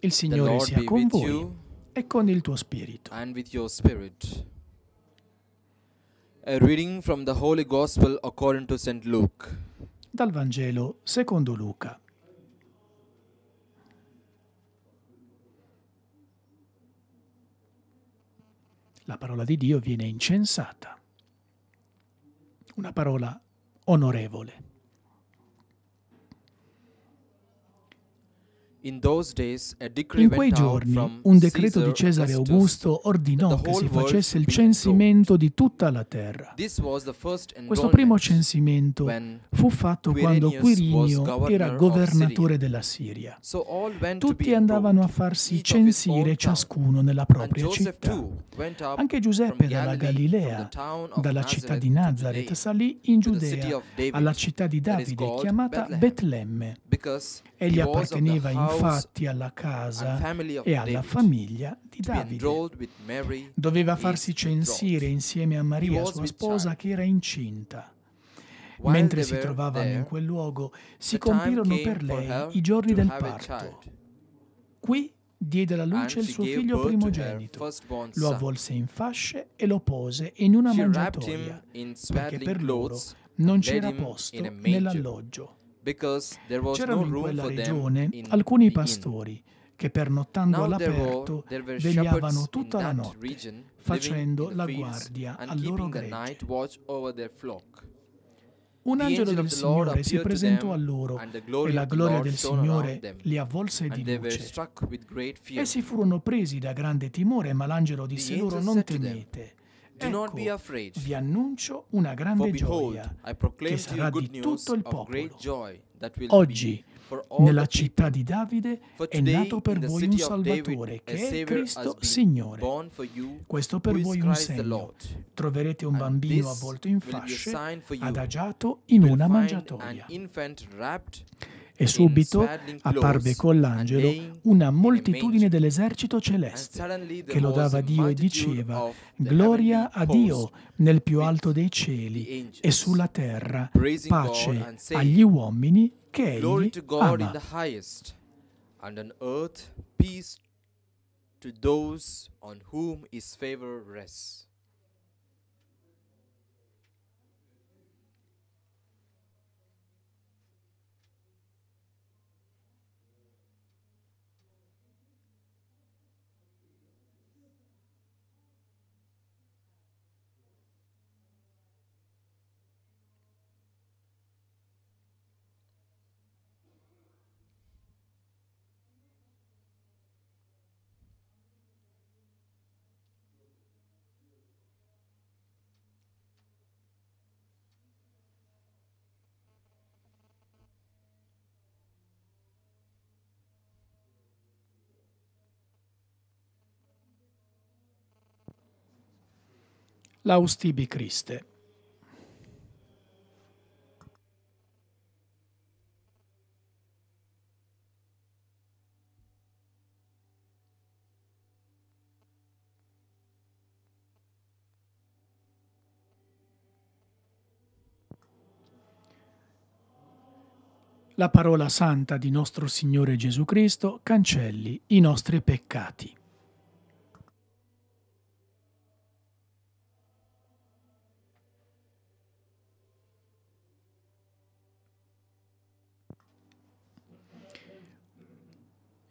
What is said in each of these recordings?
Il Signore sia con voi e con il tuo spirito. A reading from the Holy Gospel according to Luke. Dal Vangelo secondo Luca. La parola di Dio viene incensata, una parola onorevole. In quei giorni un decreto di Cesare Augusto ordinò che si facesse il censimento di tutta la terra. Questo primo censimento fu fatto quando Quirinio era governatore della Siria. Tutti andavano a farsi censire ciascuno nella propria città. Anche Giuseppe dalla Galilea, dalla città di Nazareth, salì in Giudea, alla città di Davide, chiamata Betlemme. Egli apparteneva in infatti alla casa e alla famiglia di Davide. Doveva farsi censire insieme a Maria, sua sposa, che era incinta. Mentre si trovavano in quel luogo, si compirono per lei i giorni del parto. Qui diede alla luce il suo figlio primogenito, lo avvolse in fasce e lo pose in una mangiatoia, perché per loro non c'era posto nell'alloggio. C'erano in quella regione alcuni pastori che pernottando all'aperto vegliavano tutta la notte, facendo la guardia al loro gregge. Un angelo del Signore si presentò a loro e la gloria del Signore li avvolse di luce. Essi furono presi da grande timore, ma l'angelo disse loro non temete. Ecco, vi annuncio una grande gioia che sarà di tutto il popolo. Oggi, nella città di Davide, è nato per voi un Salvatore, che è Cristo Signore. Questo per voi è un segno. Troverete un bambino avvolto in fasce, adagiato in una mangiatoia e subito apparve con l'angelo una moltitudine dell'esercito celeste che lodava Dio e diceva gloria a Dio nel più alto dei cieli e sulla terra pace agli uomini che Egli ama. And on earth peace to those on whom his favor rests. l'austibi Christe. La parola santa di nostro Signore Gesù Cristo cancelli i nostri peccati.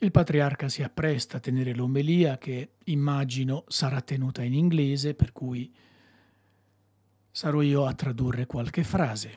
Il patriarca si appresta a tenere l'omelia che immagino sarà tenuta in inglese, per cui sarò io a tradurre qualche frase.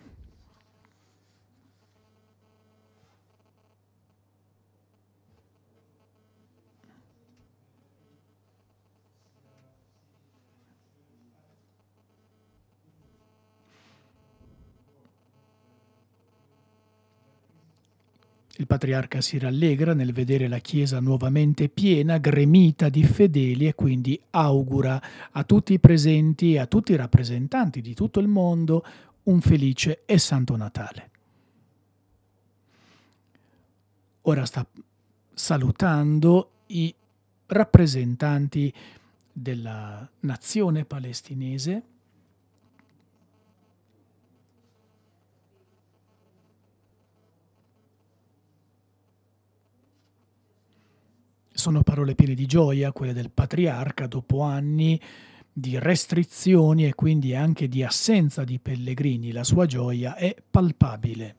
Il patriarca si rallegra nel vedere la Chiesa nuovamente piena, gremita di fedeli e quindi augura a tutti i presenti e a tutti i rappresentanti di tutto il mondo un felice e santo Natale. Ora sta salutando i rappresentanti della nazione palestinese Sono parole piene di gioia, quelle del patriarca, dopo anni di restrizioni e quindi anche di assenza di pellegrini. La sua gioia è palpabile.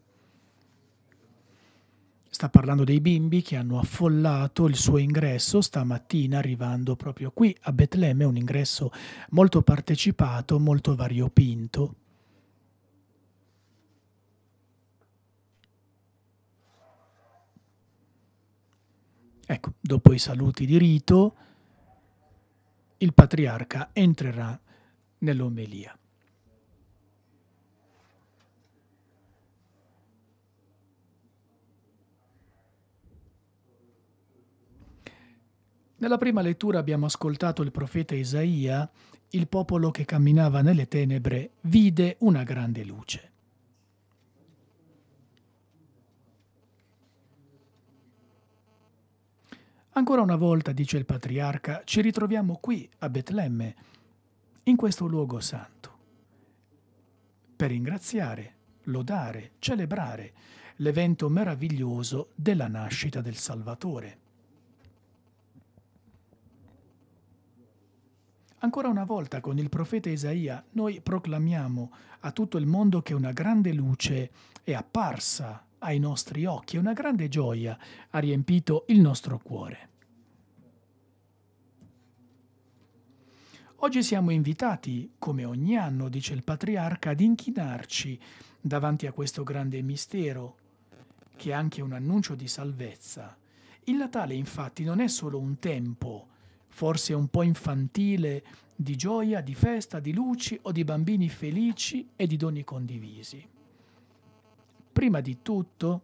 Sta parlando dei bimbi che hanno affollato il suo ingresso stamattina arrivando proprio qui a Betlemme, un ingresso molto partecipato, molto variopinto. Ecco, dopo i saluti di rito, il patriarca entrerà nell'omelia. Nella prima lettura abbiamo ascoltato il profeta Isaia, il popolo che camminava nelle tenebre vide una grande luce. Ancora una volta, dice il patriarca, ci ritroviamo qui a Betlemme, in questo luogo santo, per ringraziare, lodare, celebrare l'evento meraviglioso della nascita del Salvatore. Ancora una volta con il profeta Isaia noi proclamiamo a tutto il mondo che una grande luce è apparsa ai nostri occhi e una grande gioia ha riempito il nostro cuore. Oggi siamo invitati, come ogni anno, dice il patriarca, ad inchinarci davanti a questo grande mistero, che è anche un annuncio di salvezza. Il Natale infatti non è solo un tempo, forse un po' infantile, di gioia, di festa, di luci o di bambini felici e di doni condivisi prima di tutto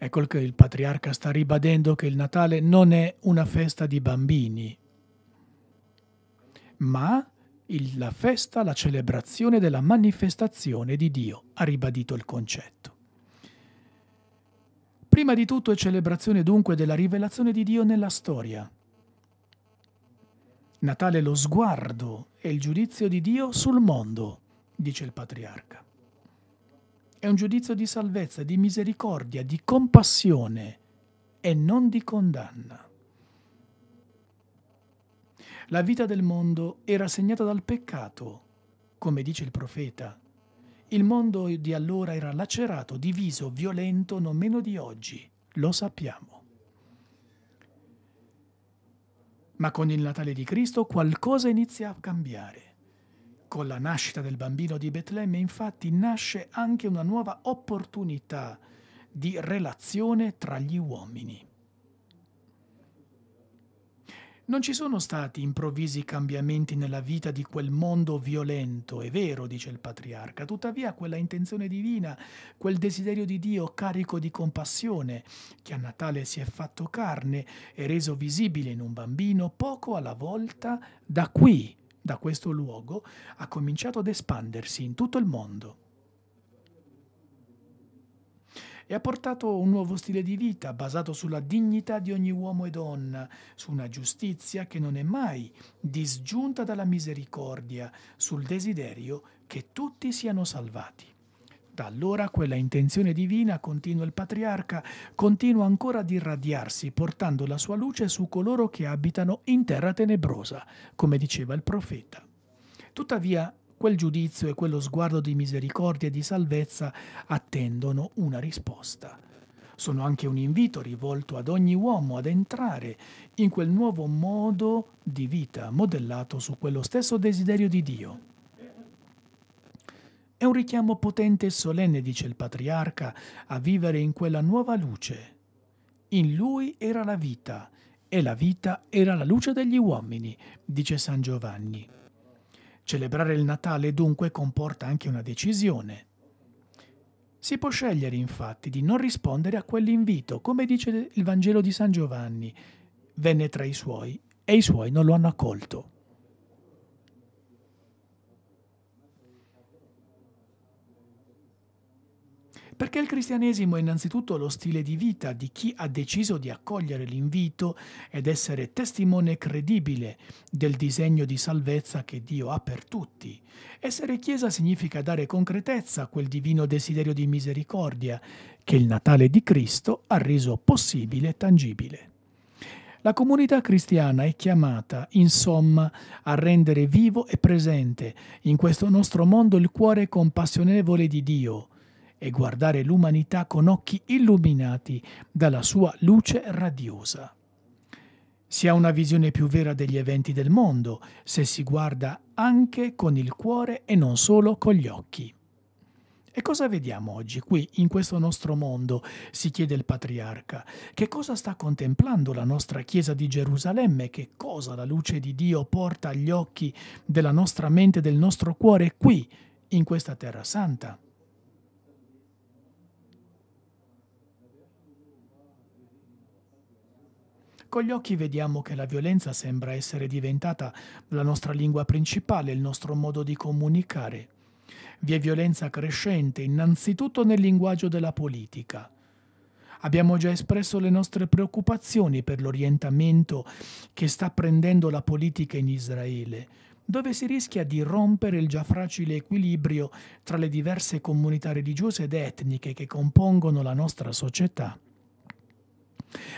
Ecco che il patriarca sta ribadendo che il Natale non è una festa di bambini, ma il, la festa, la celebrazione della manifestazione di Dio, ha ribadito il concetto. Prima di tutto è celebrazione dunque della rivelazione di Dio nella storia. Natale lo sguardo e il giudizio di Dio sul mondo, dice il patriarca. È un giudizio di salvezza, di misericordia, di compassione e non di condanna. La vita del mondo era segnata dal peccato, come dice il profeta. Il mondo di allora era lacerato, diviso, violento, non meno di oggi, lo sappiamo. Ma con il Natale di Cristo qualcosa inizia a cambiare. Con la nascita del bambino di Betlemme infatti nasce anche una nuova opportunità di relazione tra gli uomini. Non ci sono stati improvvisi cambiamenti nella vita di quel mondo violento, è vero, dice il patriarca, tuttavia quella intenzione divina, quel desiderio di Dio carico di compassione, che a Natale si è fatto carne e reso visibile in un bambino, poco alla volta da qui, da questo luogo, ha cominciato ad espandersi in tutto il mondo e ha portato un nuovo stile di vita basato sulla dignità di ogni uomo e donna, su una giustizia che non è mai disgiunta dalla misericordia, sul desiderio che tutti siano salvati. Da allora quella intenzione divina, continua il patriarca, continua ancora ad irradiarsi, portando la sua luce su coloro che abitano in terra tenebrosa, come diceva il profeta. Tuttavia quel giudizio e quello sguardo di misericordia e di salvezza attendono una risposta. Sono anche un invito rivolto ad ogni uomo ad entrare in quel nuovo modo di vita modellato su quello stesso desiderio di Dio. È un richiamo potente e solenne, dice il patriarca, a vivere in quella nuova luce. In lui era la vita, e la vita era la luce degli uomini, dice San Giovanni. Celebrare il Natale dunque comporta anche una decisione. Si può scegliere infatti di non rispondere a quell'invito, come dice il Vangelo di San Giovanni, venne tra i suoi e i suoi non lo hanno accolto. perché il cristianesimo è innanzitutto lo stile di vita di chi ha deciso di accogliere l'invito ed essere testimone credibile del disegno di salvezza che Dio ha per tutti. Essere Chiesa significa dare concretezza a quel divino desiderio di misericordia che il Natale di Cristo ha reso possibile e tangibile. La comunità cristiana è chiamata, insomma, a rendere vivo e presente in questo nostro mondo il cuore compassionevole di Dio, e guardare l'umanità con occhi illuminati dalla sua luce radiosa. Si ha una visione più vera degli eventi del mondo se si guarda anche con il cuore e non solo con gli occhi. E cosa vediamo oggi qui, in questo nostro mondo? si chiede il patriarca. Che cosa sta contemplando la nostra Chiesa di Gerusalemme? Che cosa la luce di Dio porta agli occhi della nostra mente e del nostro cuore qui, in questa terra santa? Con gli occhi vediamo che la violenza sembra essere diventata la nostra lingua principale, il nostro modo di comunicare. Vi è violenza crescente innanzitutto nel linguaggio della politica. Abbiamo già espresso le nostre preoccupazioni per l'orientamento che sta prendendo la politica in Israele, dove si rischia di rompere il già fragile equilibrio tra le diverse comunità religiose ed etniche che compongono la nostra società.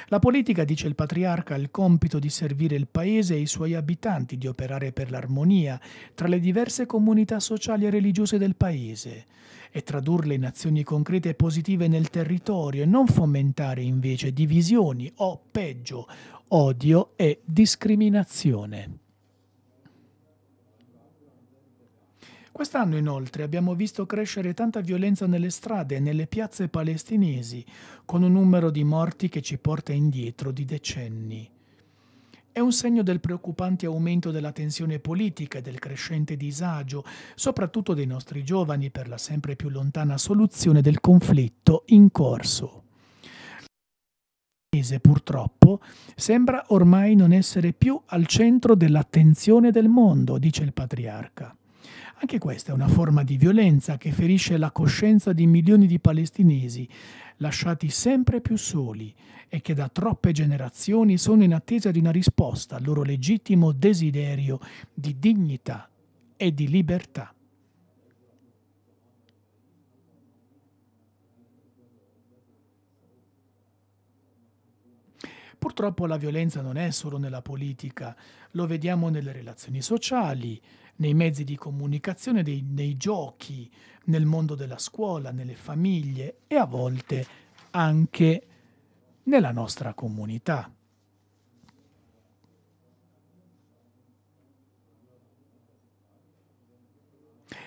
La politica, dice il patriarca, ha il compito di servire il paese e i suoi abitanti, di operare per l'armonia tra le diverse comunità sociali e religiose del paese e tradurle in azioni concrete e positive nel territorio e non fomentare invece divisioni o, peggio, odio e discriminazione. Quest'anno inoltre abbiamo visto crescere tanta violenza nelle strade e nelle piazze palestinesi, con un numero di morti che ci porta indietro di decenni. È un segno del preoccupante aumento della tensione politica e del crescente disagio, soprattutto dei nostri giovani, per la sempre più lontana soluzione del conflitto in corso. Paese, purtroppo, sembra ormai non essere più al centro dell'attenzione del mondo, dice il patriarca. Anche questa è una forma di violenza che ferisce la coscienza di milioni di palestinesi, lasciati sempre più soli e che da troppe generazioni sono in attesa di una risposta al loro legittimo desiderio di dignità e di libertà. Purtroppo la violenza non è solo nella politica, lo vediamo nelle relazioni sociali, nei mezzi di comunicazione, dei, nei giochi, nel mondo della scuola, nelle famiglie e a volte anche nella nostra comunità.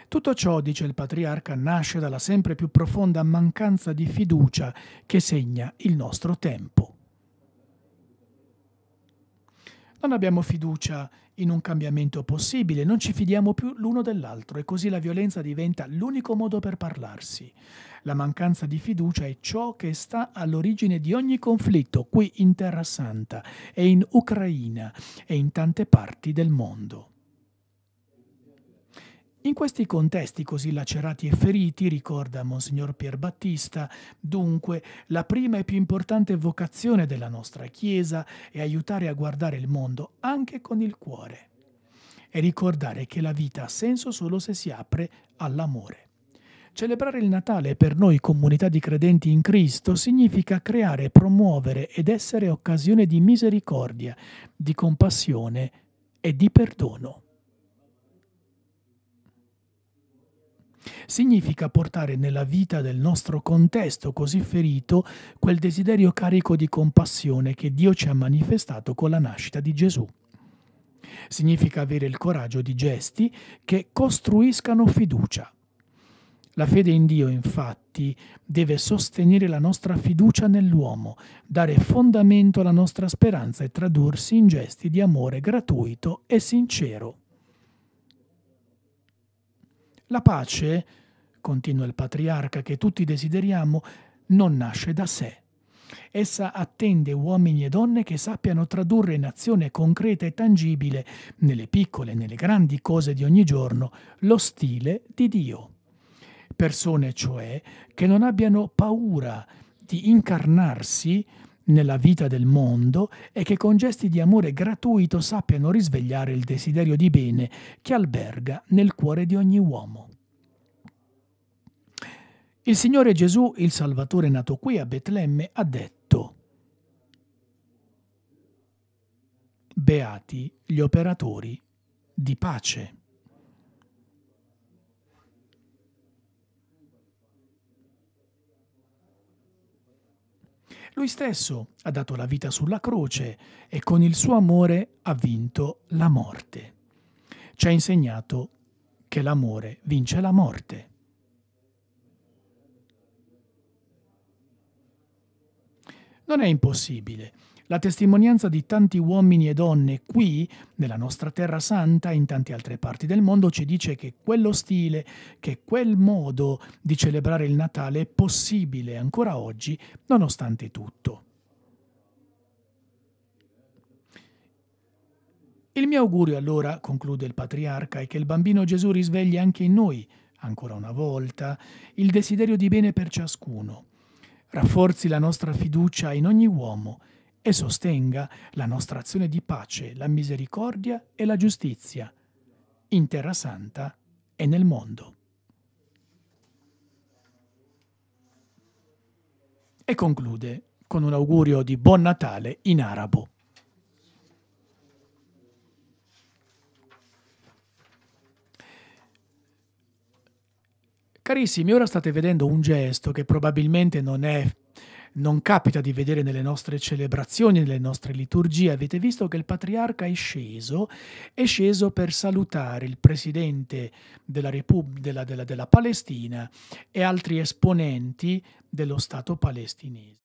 Tutto ciò, dice il patriarca, nasce dalla sempre più profonda mancanza di fiducia che segna il nostro tempo. Non abbiamo fiducia in un cambiamento possibile, non ci fidiamo più l'uno dell'altro e così la violenza diventa l'unico modo per parlarsi. La mancanza di fiducia è ciò che sta all'origine di ogni conflitto qui in Terra Santa e in Ucraina e in tante parti del mondo. In questi contesti così lacerati e feriti, ricorda Monsignor Pier Battista, dunque la prima e più importante vocazione della nostra Chiesa è aiutare a guardare il mondo anche con il cuore e ricordare che la vita ha senso solo se si apre all'amore. Celebrare il Natale per noi comunità di credenti in Cristo significa creare, promuovere ed essere occasione di misericordia, di compassione e di perdono. Significa portare nella vita del nostro contesto così ferito quel desiderio carico di compassione che Dio ci ha manifestato con la nascita di Gesù. Significa avere il coraggio di gesti che costruiscano fiducia. La fede in Dio infatti deve sostenere la nostra fiducia nell'uomo, dare fondamento alla nostra speranza e tradursi in gesti di amore gratuito e sincero. La pace, continua il patriarca, che tutti desideriamo, non nasce da sé. Essa attende uomini e donne che sappiano tradurre in azione concreta e tangibile, nelle piccole e nelle grandi cose di ogni giorno, lo stile di Dio. Persone, cioè, che non abbiano paura di incarnarsi nella vita del mondo e che con gesti di amore gratuito sappiano risvegliare il desiderio di bene che alberga nel cuore di ogni uomo. Il Signore Gesù, il Salvatore nato qui a Betlemme, ha detto Beati gli operatori di pace. Lui stesso ha dato la vita sulla croce e con il suo amore ha vinto la morte. Ci ha insegnato che l'amore vince la morte. Non è impossibile la testimonianza di tanti uomini e donne qui, nella nostra terra santa e in tante altre parti del mondo, ci dice che quello stile, che quel modo di celebrare il Natale è possibile ancora oggi, nonostante tutto. Il mio augurio allora, conclude il patriarca, è che il bambino Gesù risvegli anche in noi, ancora una volta, il desiderio di bene per ciascuno, rafforzi la nostra fiducia in ogni uomo e sostenga la nostra azione di pace, la misericordia e la giustizia, in terra santa e nel mondo. E conclude con un augurio di Buon Natale in arabo. Carissimi, ora state vedendo un gesto che probabilmente non è non capita di vedere nelle nostre celebrazioni, nelle nostre liturgie. Avete visto che il patriarca è sceso, è sceso per salutare il presidente della, Repub- della, della, della Palestina e altri esponenti dello Stato palestinese.